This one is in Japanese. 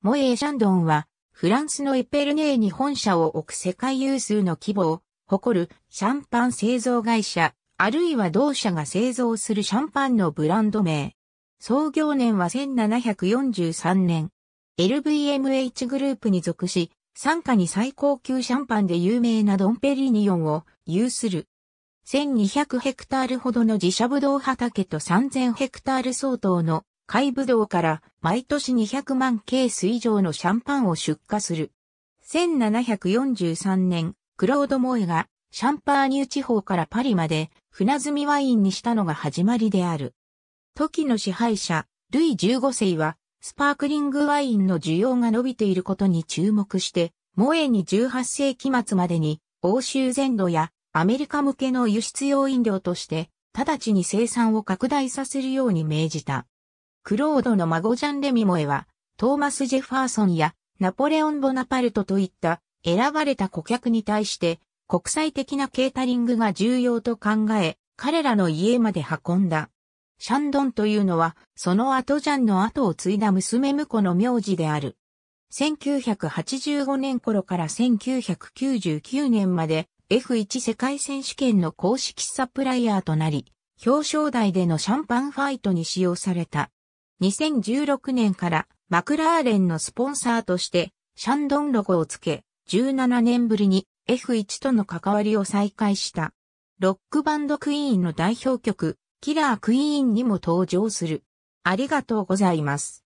モエー・シャンドンは、フランスのエペルネーに本社を置く世界有数の規模を誇るシャンパン製造会社、あるいは同社が製造するシャンパンのブランド名。創業年は1743年。LVMH グループに属し、傘下に最高級シャンパンで有名なドンペリニオンを有する。1200ヘクタールほどの自社ブドウ畑と3000ヘクタール相当の海武道から毎年200万ケース以上のシャンパンを出荷する。1743年、クロード・モエがシャンパーニュ地方からパリまで船積みワインにしたのが始まりである。時の支配者、ルイ15世は、スパークリングワインの需要が伸びていることに注目して、モエに18世紀末までに、欧州全土やアメリカ向けの輸出用飲料として、直ちに生産を拡大させるように命じた。クロードの孫ジャン・レミモエは、トーマス・ジェファーソンやナポレオン・ボナパルトといった選ばれた顧客に対して国際的なケータリングが重要と考え、彼らの家まで運んだ。シャンドンというのは、その後ジャンの後を継いだ娘婿の名字である。1985年頃から1999年まで F1 世界選手権の公式サプライヤーとなり、表彰台でのシャンパンファイトに使用された。2016年からマクラーレンのスポンサーとしてシャンドンロゴをつけ、17年ぶりに F1 との関わりを再開した。ロックバンドクイーンの代表曲、キラークイーンにも登場する。ありがとうございます。